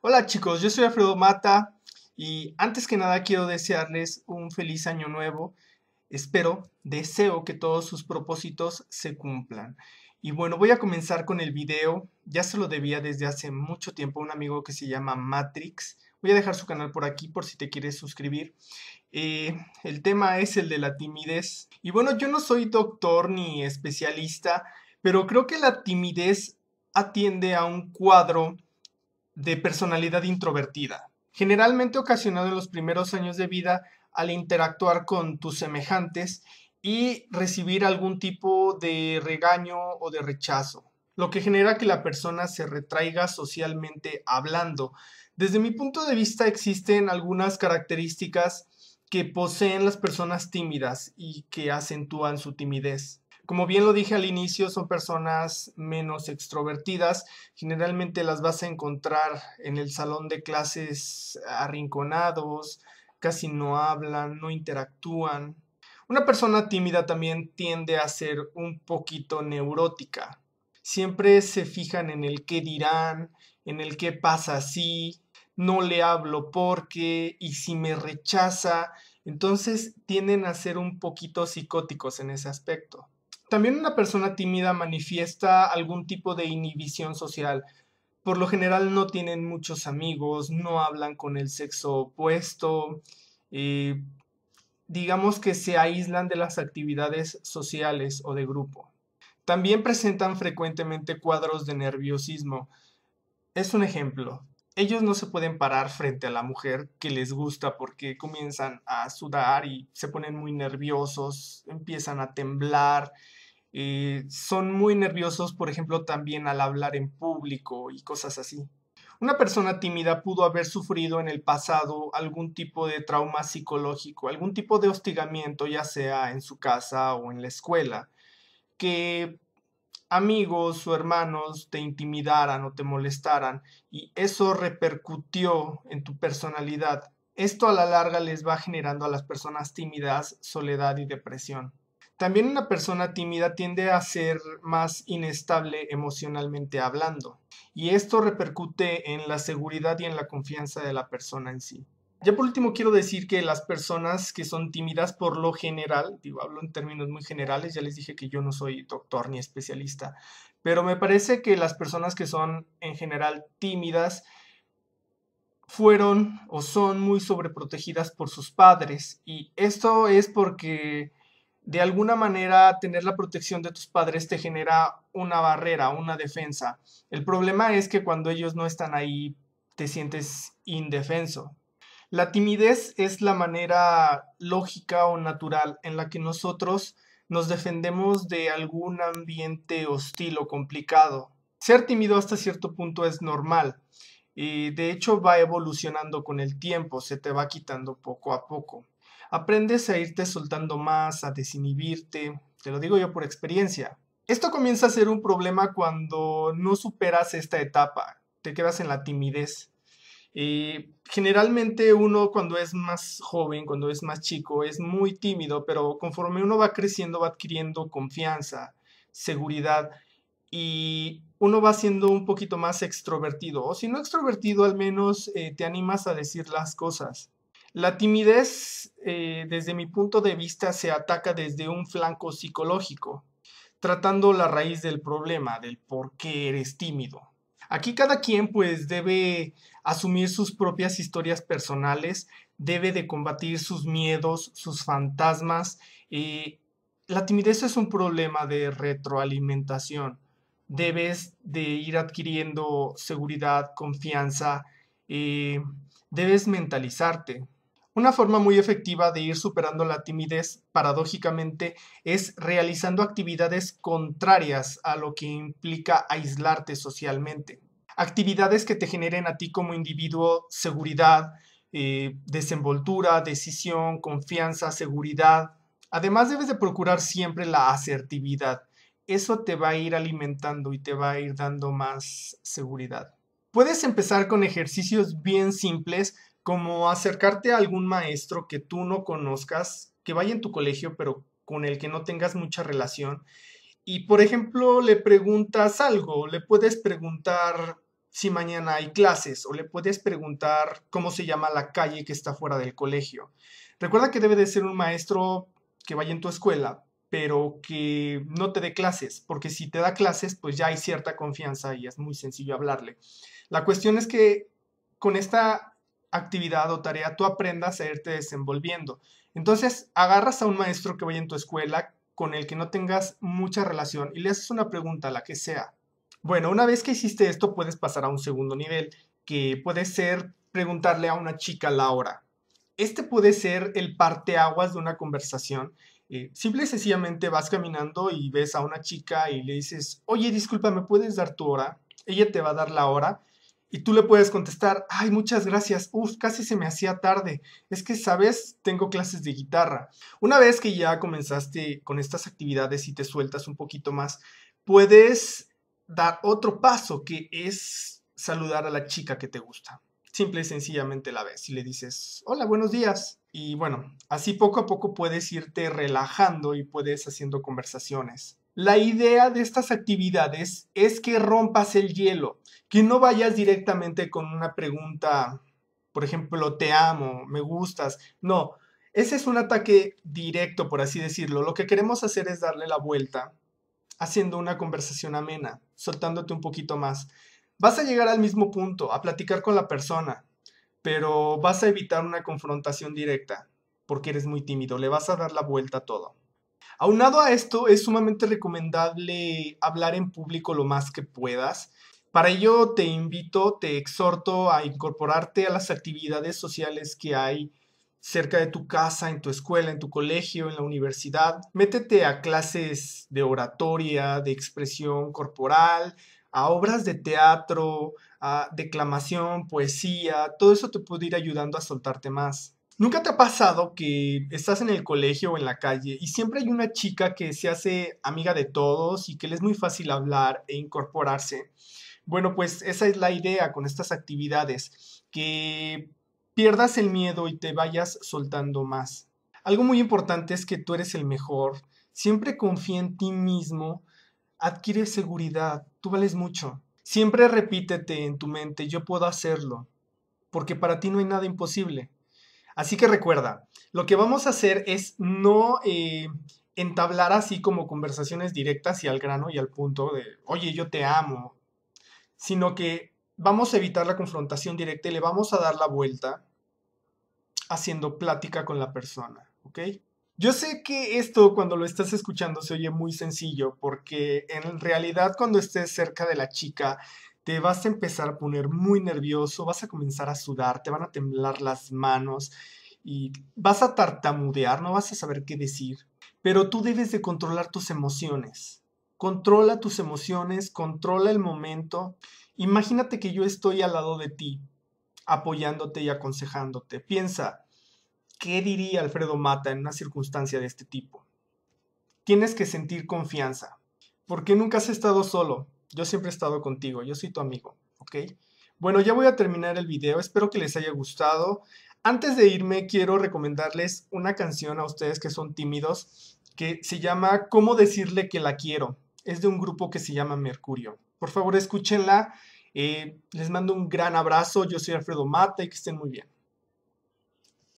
Hola chicos, yo soy Alfredo Mata y antes que nada quiero desearles un feliz año nuevo. Espero, deseo que todos sus propósitos se cumplan. Y bueno, voy a comenzar con el video. Ya se lo debía desde hace mucho tiempo a un amigo que se llama Matrix. Voy a dejar su canal por aquí por si te quieres suscribir. Eh, el tema es el de la timidez. Y bueno, yo no soy doctor ni especialista, pero creo que la timidez atiende a un cuadro de personalidad introvertida, generalmente ocasionado en los primeros años de vida al interactuar con tus semejantes y recibir algún tipo de regaño o de rechazo, lo que genera que la persona se retraiga socialmente hablando. Desde mi punto de vista existen algunas características que poseen las personas tímidas y que acentúan su timidez. Como bien lo dije al inicio, son personas menos extrovertidas. Generalmente las vas a encontrar en el salón de clases arrinconados, casi no hablan, no interactúan. Una persona tímida también tiende a ser un poquito neurótica. Siempre se fijan en el qué dirán, en el qué pasa así. no le hablo porque, y si me rechaza. Entonces tienden a ser un poquito psicóticos en ese aspecto. También una persona tímida manifiesta algún tipo de inhibición social. Por lo general no tienen muchos amigos, no hablan con el sexo opuesto, eh, digamos que se aíslan de las actividades sociales o de grupo. También presentan frecuentemente cuadros de nerviosismo. Es un ejemplo ellos no se pueden parar frente a la mujer que les gusta porque comienzan a sudar y se ponen muy nerviosos, empiezan a temblar, eh, son muy nerviosos, por ejemplo, también al hablar en público y cosas así. Una persona tímida pudo haber sufrido en el pasado algún tipo de trauma psicológico, algún tipo de hostigamiento, ya sea en su casa o en la escuela, que amigos o hermanos te intimidaran o te molestaran y eso repercutió en tu personalidad. Esto a la larga les va generando a las personas tímidas soledad y depresión. También una persona tímida tiende a ser más inestable emocionalmente hablando y esto repercute en la seguridad y en la confianza de la persona en sí. Ya por último quiero decir que las personas que son tímidas por lo general, digo, hablo en términos muy generales, ya les dije que yo no soy doctor ni especialista, pero me parece que las personas que son en general tímidas fueron o son muy sobreprotegidas por sus padres y esto es porque de alguna manera tener la protección de tus padres te genera una barrera, una defensa. El problema es que cuando ellos no están ahí te sientes indefenso, la timidez es la manera lógica o natural en la que nosotros nos defendemos de algún ambiente hostil o complicado. Ser tímido hasta cierto punto es normal. Y de hecho va evolucionando con el tiempo, se te va quitando poco a poco. Aprendes a irte soltando más, a desinhibirte, te lo digo yo por experiencia. Esto comienza a ser un problema cuando no superas esta etapa, te quedas en la timidez. Eh, generalmente uno cuando es más joven, cuando es más chico, es muy tímido, pero conforme uno va creciendo va adquiriendo confianza, seguridad y uno va siendo un poquito más extrovertido. O si no extrovertido, al menos eh, te animas a decir las cosas. La timidez, eh, desde mi punto de vista, se ataca desde un flanco psicológico, tratando la raíz del problema, del por qué eres tímido. Aquí cada quien pues debe asumir sus propias historias personales, debe de combatir sus miedos, sus fantasmas. y eh, la timidez es un problema de retroalimentación. Debes de ir adquiriendo seguridad, confianza, eh, debes mentalizarte, una forma muy efectiva de ir superando la timidez, paradójicamente, es realizando actividades contrarias a lo que implica aislarte socialmente. Actividades que te generen a ti como individuo seguridad, eh, desenvoltura, decisión, confianza, seguridad. Además debes de procurar siempre la asertividad. Eso te va a ir alimentando y te va a ir dando más seguridad. Puedes empezar con ejercicios bien simples como acercarte a algún maestro que tú no conozcas, que vaya en tu colegio, pero con el que no tengas mucha relación. Y, por ejemplo, le preguntas algo, le puedes preguntar si mañana hay clases o le puedes preguntar cómo se llama la calle que está fuera del colegio. Recuerda que debe de ser un maestro que vaya en tu escuela, pero que no te dé clases, porque si te da clases, pues ya hay cierta confianza y es muy sencillo hablarle. La cuestión es que con esta actividad o tarea tú aprendas a irte desenvolviendo. Entonces, agarras a un maestro que vaya en tu escuela con el que no tengas mucha relación y le haces una pregunta, la que sea. Bueno, una vez que hiciste esto, puedes pasar a un segundo nivel, que puede ser preguntarle a una chica la hora. Este puede ser el parteaguas de una conversación. Eh, simple y sencillamente vas caminando y ves a una chica y le dices, oye, disculpa, ¿me puedes dar tu hora? Ella te va a dar la hora y tú le puedes contestar, ay, muchas gracias, uff, casi se me hacía tarde, es que, sabes, tengo clases de guitarra. Una vez que ya comenzaste con estas actividades y te sueltas un poquito más, puedes dar otro paso que es saludar a la chica que te gusta. Simple y sencillamente la ves y le dices, hola, buenos días. Y bueno, así poco a poco puedes irte relajando y puedes haciendo conversaciones. La idea de estas actividades es que rompas el hielo, que no vayas directamente con una pregunta, por ejemplo, te amo, me gustas. No, ese es un ataque directo, por así decirlo. Lo que queremos hacer es darle la vuelta, haciendo una conversación amena, soltándote un poquito más. Vas a llegar al mismo punto, a platicar con la persona, pero vas a evitar una confrontación directa, porque eres muy tímido, le vas a dar la vuelta a todo. Aunado a esto, es sumamente recomendable hablar en público lo más que puedas. Para ello te invito, te exhorto a incorporarte a las actividades sociales que hay cerca de tu casa, en tu escuela, en tu colegio, en la universidad. Métete a clases de oratoria, de expresión corporal, a obras de teatro, a declamación, poesía. Todo eso te puede ir ayudando a soltarte más. ¿Nunca te ha pasado que estás en el colegio o en la calle y siempre hay una chica que se hace amiga de todos y que le es muy fácil hablar e incorporarse? Bueno, pues esa es la idea con estas actividades, que pierdas el miedo y te vayas soltando más. Algo muy importante es que tú eres el mejor, siempre confía en ti mismo, adquiere seguridad, tú vales mucho. Siempre repítete en tu mente, yo puedo hacerlo, porque para ti no hay nada imposible. Así que recuerda, lo que vamos a hacer es no eh, entablar así como conversaciones directas y al grano y al punto de, oye, yo te amo, sino que vamos a evitar la confrontación directa y le vamos a dar la vuelta haciendo plática con la persona, ¿ok? Yo sé que esto cuando lo estás escuchando se oye muy sencillo porque en realidad cuando estés cerca de la chica te vas a empezar a poner muy nervioso, vas a comenzar a sudar, te van a temblar las manos y vas a tartamudear, no vas a saber qué decir. Pero tú debes de controlar tus emociones. Controla tus emociones, controla el momento. Imagínate que yo estoy al lado de ti, apoyándote y aconsejándote. Piensa, ¿qué diría Alfredo Mata en una circunstancia de este tipo? Tienes que sentir confianza, porque nunca has estado solo, yo siempre he estado contigo, yo soy tu amigo, ¿ok? Bueno, ya voy a terminar el video, espero que les haya gustado. Antes de irme, quiero recomendarles una canción a ustedes que son tímidos, que se llama ¿Cómo decirle que la quiero? Es de un grupo que se llama Mercurio. Por favor, escúchenla. Eh, les mando un gran abrazo. Yo soy Alfredo Mata y que estén muy bien.